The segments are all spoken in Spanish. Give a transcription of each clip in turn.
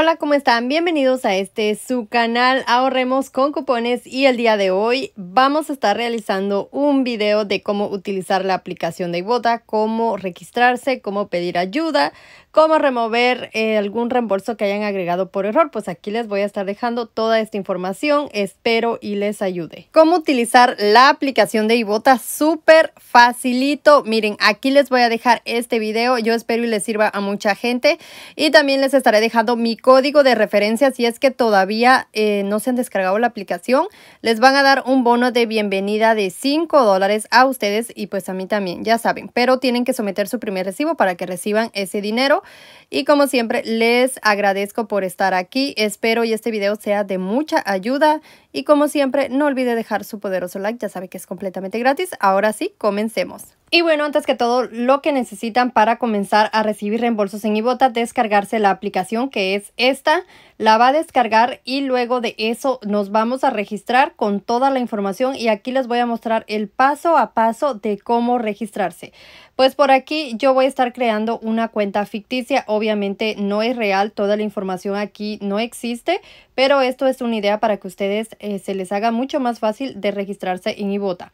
Hola, ¿cómo están? Bienvenidos a este su canal Ahorremos con Cupones y el día de hoy vamos a estar realizando un video de cómo utilizar la aplicación de Ibota, cómo registrarse, cómo pedir ayuda, cómo remover eh, algún reembolso que hayan agregado por error. Pues aquí les voy a estar dejando toda esta información, espero y les ayude. Cómo utilizar la aplicación de Ibota, súper facilito. Miren, aquí les voy a dejar este video, yo espero y les sirva a mucha gente y también les estaré dejando mi código de referencia si es que todavía eh, no se han descargado la aplicación. Les van a dar un bono de bienvenida de 5 dólares a ustedes y pues a mí también, ya saben, pero tienen que someter su primer recibo para que reciban ese dinero. Y como siempre, les agradezco por estar aquí. Espero y este video sea de mucha ayuda. Y como siempre, no olvide dejar su poderoso like, ya sabe que es completamente gratis. Ahora sí, comencemos. Y bueno, antes que todo, lo que necesitan para comenzar a recibir reembolsos en Ibota, descargarse la aplicación que es esta la va a descargar y luego de eso nos vamos a registrar con toda la información y aquí les voy a mostrar el paso a paso de cómo registrarse. Pues por aquí yo voy a estar creando una cuenta ficticia, obviamente no es real, toda la información aquí no existe, pero esto es una idea para que ustedes eh, se les haga mucho más fácil de registrarse en Ibota.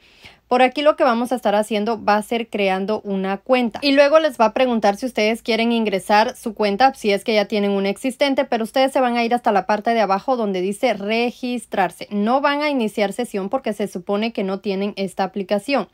Por aquí lo que vamos a estar haciendo va a ser creando una cuenta y luego les va a preguntar si ustedes quieren ingresar su cuenta, si es que ya tienen una existente, pero ustedes se van a ir hasta la parte de abajo donde dice registrarse. No van a iniciar sesión porque se supone que no tienen esta aplicación.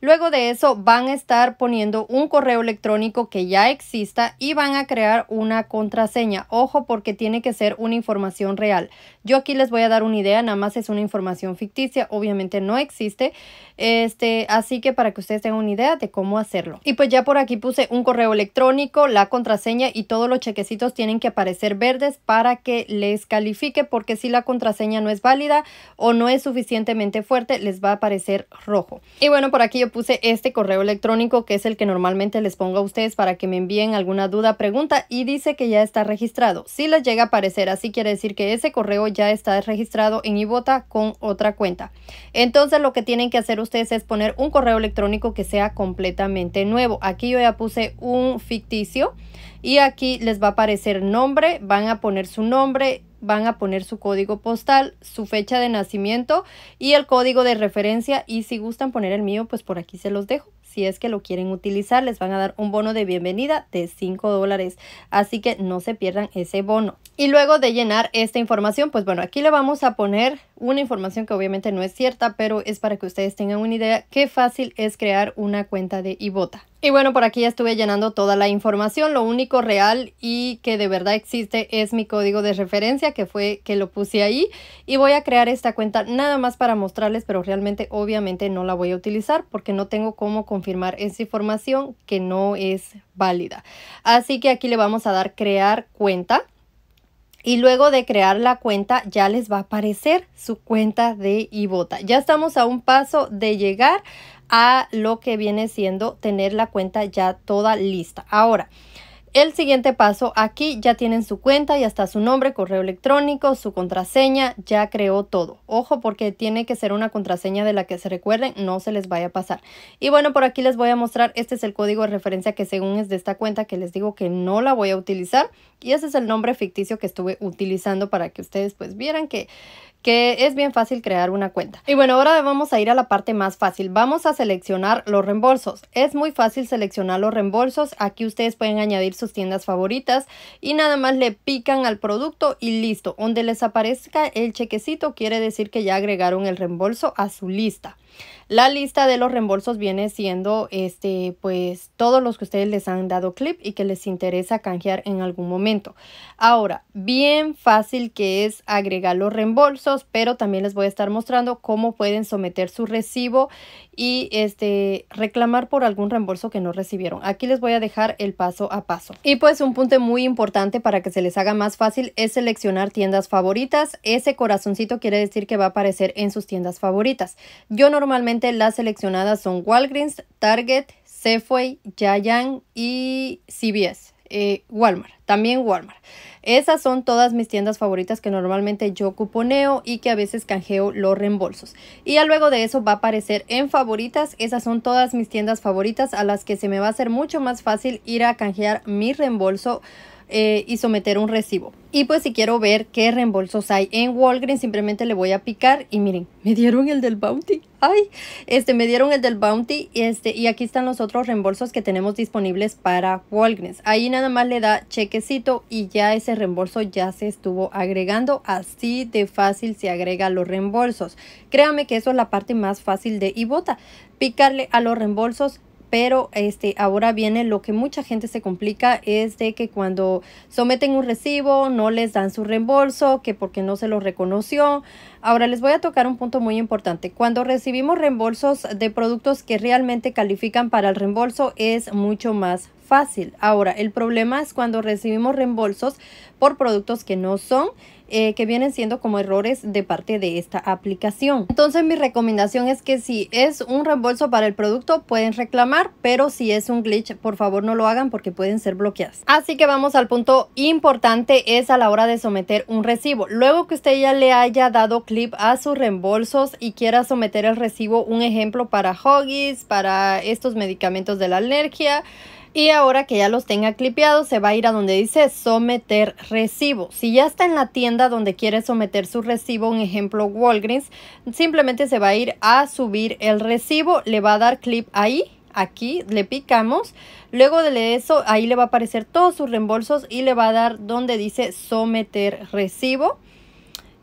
Luego de eso van a estar poniendo un correo electrónico que ya exista y van a crear una contraseña. Ojo porque tiene que ser una información real. Yo aquí les voy a dar una idea, nada más es una información ficticia, obviamente no existe. Este, así que para que ustedes tengan una idea de cómo hacerlo. Y pues ya por aquí puse un correo electrónico, la contraseña y todos los chequecitos tienen que aparecer verdes para que les califique porque si la contraseña no es válida o no es suficientemente fuerte, les va a aparecer rojo. Y bueno, por aquí yo puse este correo electrónico que es el que normalmente les pongo a ustedes para que me envíen alguna duda, pregunta y dice que ya está registrado. Si les llega a aparecer así, quiere decir que ese correo ya está registrado en Ibota con otra cuenta. Entonces lo que tienen que hacer ustedes es poner un correo electrónico que sea completamente nuevo. Aquí yo ya puse un ficticio y aquí les va a aparecer nombre, van a poner su nombre, van a poner su código postal, su fecha de nacimiento y el código de referencia y si gustan poner el mío, pues por aquí se los dejo. Si es que lo quieren utilizar, les van a dar un bono de bienvenida de 5 dólares. Así que no se pierdan ese bono. Y luego de llenar esta información, pues bueno, aquí le vamos a poner una información que obviamente no es cierta, pero es para que ustedes tengan una idea qué fácil es crear una cuenta de Ibota. Y bueno, por aquí ya estuve llenando toda la información, lo único real y que de verdad existe es mi código de referencia que fue que lo puse ahí y voy a crear esta cuenta nada más para mostrarles, pero realmente obviamente no la voy a utilizar porque no tengo cómo confirmar esa información que no es válida. Así que aquí le vamos a dar crear cuenta y luego de crear la cuenta ya les va a aparecer su cuenta de Ibota. Ya estamos a un paso de llegar a lo que viene siendo tener la cuenta ya toda lista. Ahora, el siguiente paso, aquí ya tienen su cuenta, ya está su nombre, correo electrónico, su contraseña, ya creó todo. Ojo porque tiene que ser una contraseña de la que se recuerden, no se les vaya a pasar. Y bueno, por aquí les voy a mostrar, este es el código de referencia que según es de esta cuenta que les digo que no la voy a utilizar. Y ese es el nombre ficticio que estuve utilizando para que ustedes pues vieran que que es bien fácil crear una cuenta. Y bueno, ahora vamos a ir a la parte más fácil. Vamos a seleccionar los reembolsos. Es muy fácil seleccionar los reembolsos. Aquí ustedes pueden añadir sus tiendas favoritas y nada más le pican al producto y listo. Donde les aparezca el chequecito quiere decir que ya agregaron el reembolso a su lista. La lista de los reembolsos viene siendo este, pues todos los que ustedes les han dado clip y que les interesa canjear en algún momento. Ahora, bien fácil que es agregar los reembolsos, pero también les voy a estar mostrando cómo pueden someter su recibo y este reclamar por algún reembolso que no recibieron. Aquí les voy a dejar el paso a paso. Y pues un punto muy importante para que se les haga más fácil es seleccionar tiendas favoritas. Ese corazoncito quiere decir que va a aparecer en sus tiendas favoritas. Yo no Normalmente las seleccionadas son Walgreens, Target, Safeway, Giant y CBS. Eh, Walmart, también Walmart. Esas son todas mis tiendas favoritas que normalmente yo cuponeo y que a veces canjeo los reembolsos. Y luego de eso va a aparecer en favoritas. Esas son todas mis tiendas favoritas a las que se me va a hacer mucho más fácil ir a canjear mi reembolso eh, y someter un recibo. Y pues si quiero ver qué reembolsos hay en Walgreens, simplemente le voy a picar y miren, me dieron el del Bounty. Ay, este, me dieron el del Bounty y este, y aquí están los otros reembolsos que tenemos disponibles para Walgreens. Ahí nada más le da chequecito y ya ese reembolso ya se estuvo agregando. Así de fácil se agrega los reembolsos. Créame que eso es la parte más fácil de Ibota. Picarle a los reembolsos pero este, ahora viene lo que mucha gente se complica es de que cuando someten un recibo no les dan su reembolso, que porque no se lo reconoció. Ahora les voy a tocar un punto muy importante. Cuando recibimos reembolsos de productos que realmente califican para el reembolso es mucho más fácil. Ahora, el problema es cuando recibimos reembolsos por productos que no son eh, que vienen siendo como errores de parte de esta aplicación. Entonces mi recomendación es que si es un reembolso para el producto pueden reclamar, pero si es un glitch por favor no lo hagan porque pueden ser bloqueadas. Así que vamos al punto importante es a la hora de someter un recibo. Luego que usted ya le haya dado clip a sus reembolsos y quiera someter el recibo, un ejemplo para hoggies, para estos medicamentos de la alergia, y ahora que ya los tenga clipeados, se va a ir a donde dice someter recibo. Si ya está en la tienda donde quiere someter su recibo, un ejemplo Walgreens, simplemente se va a ir a subir el recibo, le va a dar clip ahí aquí le picamos luego de eso ahí le va a aparecer todos sus reembolsos y le va a dar donde dice someter recibo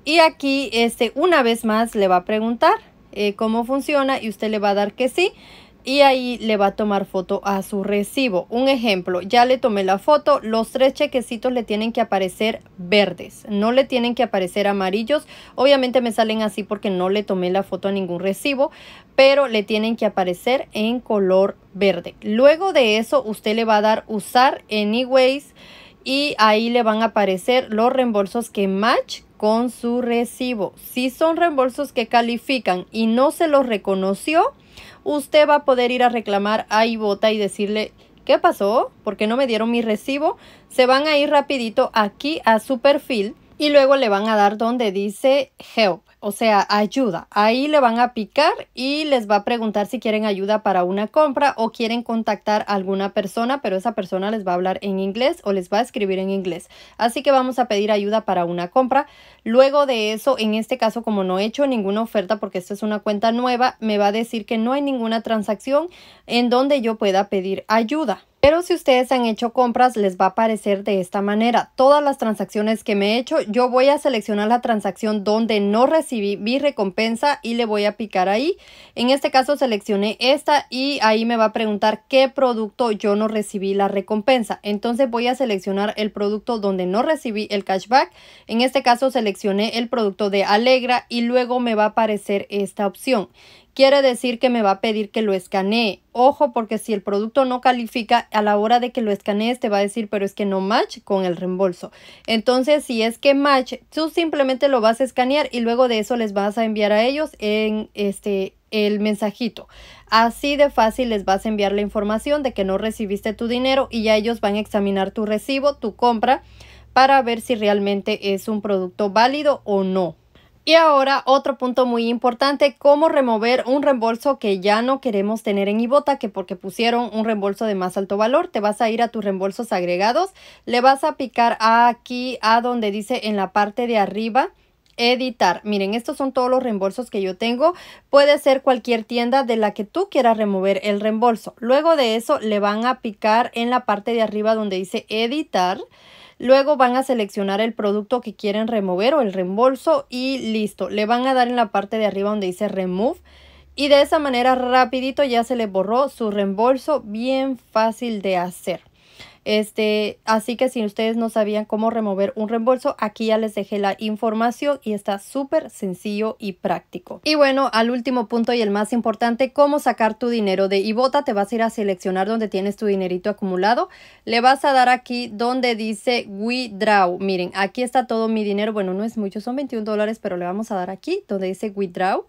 y aquí este una vez más le va a preguntar eh, cómo funciona y usted le va a dar que sí y ahí le va a tomar foto a su recibo. Un ejemplo, ya le tomé la foto, los tres chequecitos le tienen que aparecer verdes, no le tienen que aparecer amarillos. Obviamente me salen así porque no le tomé la foto a ningún recibo, pero le tienen que aparecer en color verde. Luego de eso, usted le va a dar usar anyways y ahí le van a aparecer los reembolsos que match con su recibo. Si son reembolsos que califican y no se los reconoció, usted va a poder ir a reclamar a Ibota y decirle, ¿qué pasó? ¿Por qué no me dieron mi recibo? Se van a ir rapidito aquí a su perfil y luego le van a dar donde dice help, o sea, ayuda. Ahí le van a picar y les va a preguntar si quieren ayuda para una compra o quieren contactar a alguna persona, pero esa persona les va a hablar en inglés o les va a escribir en inglés. Así que vamos a pedir ayuda para una compra. Luego de eso, en este caso, como no he hecho ninguna oferta porque esta es una cuenta nueva, me va a decir que no hay ninguna transacción en donde yo pueda pedir ayuda. Pero si ustedes han hecho compras, les va a aparecer de esta manera. Todas las transacciones que me he hecho, yo voy a seleccionar la transacción donde no recibí mi recompensa y le voy a picar ahí. En este caso seleccioné esta y ahí me va a preguntar qué producto yo no recibí la recompensa. Entonces voy a seleccionar el producto donde no recibí el cashback. En este caso seleccioné el producto de Alegra y luego me va a aparecer esta opción quiere decir que me va a pedir que lo escanee. Ojo, porque si el producto no califica, a la hora de que lo escanees te va a decir, pero es que no match con el reembolso. Entonces, si es que match, tú simplemente lo vas a escanear y luego de eso les vas a enviar a ellos en este el mensajito. Así de fácil les vas a enviar la información de que no recibiste tu dinero y ya ellos van a examinar tu recibo, tu compra, para ver si realmente es un producto válido o no. Y ahora otro punto muy importante, cómo remover un reembolso que ya no queremos tener en Ibota, que porque pusieron un reembolso de más alto valor, te vas a ir a tus reembolsos agregados, le vas a picar aquí a donde dice en la parte de arriba editar. Miren, estos son todos los reembolsos que yo tengo. Puede ser cualquier tienda de la que tú quieras remover el reembolso. Luego de eso le van a picar en la parte de arriba donde dice editar. Luego van a seleccionar el producto que quieren remover o el reembolso y listo. Le van a dar en la parte de arriba donde dice remove y de esa manera rapidito ya se le borró su reembolso bien fácil de hacer. Este, así que si ustedes no sabían cómo remover un reembolso, aquí ya les dejé la información y está súper sencillo y práctico. Y bueno, al último punto y el más importante, cómo sacar tu dinero de Ibota. Te vas a ir a seleccionar donde tienes tu dinerito acumulado. Le vas a dar aquí donde dice withdraw. Miren, aquí está todo mi dinero. Bueno, no es mucho, son 21 dólares, pero le vamos a dar aquí donde dice withdraw.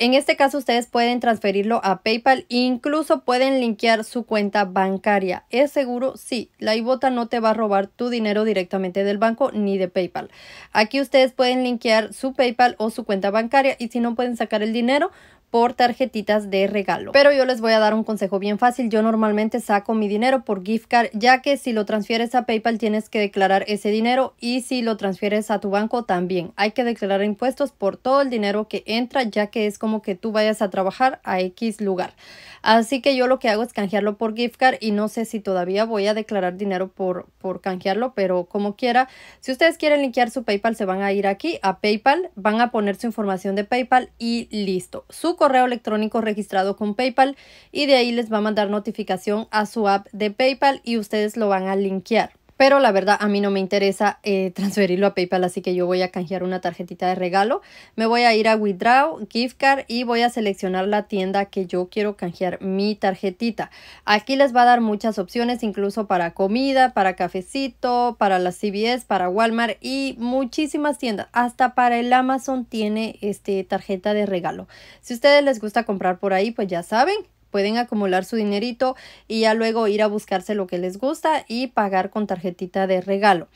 En este caso ustedes pueden transferirlo a PayPal e incluso pueden linkear su cuenta bancaria. ¿Es seguro? Sí, la IBOTA no te va a robar tu dinero directamente del banco ni de PayPal. Aquí ustedes pueden linkear su PayPal o su cuenta bancaria y si no pueden sacar el dinero, por tarjetitas de regalo. Pero yo les voy a dar un consejo bien fácil. Yo normalmente saco mi dinero por gift card, ya que si lo transfieres a PayPal tienes que declarar ese dinero y si lo transfieres a tu banco también. Hay que declarar impuestos por todo el dinero que entra, ya que es como que tú vayas a trabajar a X lugar. Así que yo lo que hago es canjearlo por gift card y no sé si todavía voy a declarar dinero por, por canjearlo, pero como quiera, si ustedes quieren linkear su PayPal, se van a ir aquí a PayPal, van a poner su información de PayPal y listo. Su correo electrónico registrado con PayPal y de ahí les va a mandar notificación a su app de PayPal y ustedes lo van a linkear. Pero la verdad a mí no me interesa eh, transferirlo a PayPal, así que yo voy a canjear una tarjetita de regalo. Me voy a ir a Withdraw, Gift Card y voy a seleccionar la tienda que yo quiero canjear mi tarjetita. Aquí les va a dar muchas opciones, incluso para comida, para cafecito, para las CVS, para Walmart y muchísimas tiendas. Hasta para el Amazon tiene este, tarjeta de regalo. Si a ustedes les gusta comprar por ahí, pues ya saben, pueden acumular su dinerito y ya luego ir a buscarse lo que les gusta y pagar con tarjetita de regalo.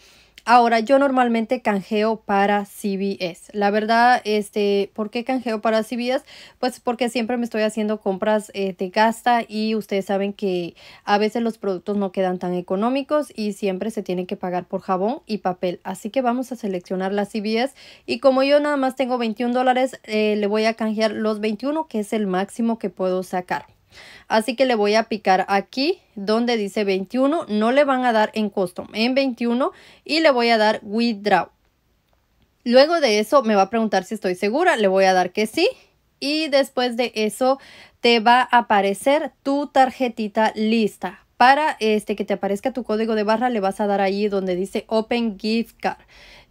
Ahora, yo normalmente canjeo para CVS. La verdad, este, ¿por qué canjeo para CVS? Pues porque siempre me estoy haciendo compras eh, de gasta y ustedes saben que a veces los productos no quedan tan económicos y siempre se tienen que pagar por jabón y papel. Así que vamos a seleccionar la CVS y como yo nada más tengo 21 dólares, eh, le voy a canjear los 21, que es el máximo que puedo sacar. Así que le voy a picar aquí donde dice 21. No le van a dar en custom, en 21 y le voy a dar withdraw. Luego de eso me va a preguntar si estoy segura. Le voy a dar que sí. Y después de eso te va a aparecer tu tarjetita lista para este que te aparezca tu código de barra le vas a dar ahí donde dice Open Gift Card.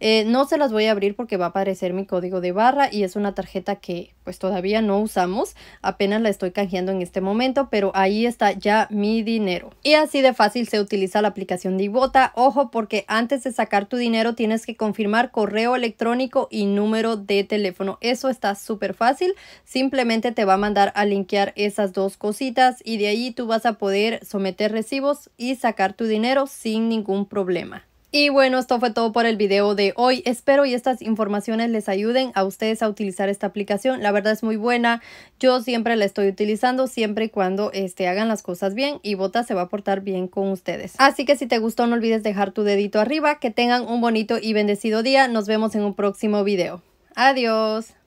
Eh, no se las voy a abrir porque va a aparecer mi código de barra y es una tarjeta que pues todavía no usamos, apenas la estoy canjeando en este momento, pero ahí está ya mi dinero. Y así de fácil se utiliza la aplicación de ojo porque antes de sacar tu dinero tienes que confirmar correo electrónico y número de teléfono, eso está súper fácil, simplemente te va a mandar a linkear esas dos cositas y de ahí tú vas a poder someter y sacar tu dinero sin ningún problema. Y bueno, esto fue todo por el video de hoy. Espero y estas informaciones les ayuden a ustedes a utilizar esta aplicación. La verdad es muy buena. Yo siempre la estoy utilizando siempre y cuando este, hagan las cosas bien y Bota se va a portar bien con ustedes. Así que si te gustó no olvides dejar tu dedito arriba. Que tengan un bonito y bendecido día. Nos vemos en un próximo video. Adiós.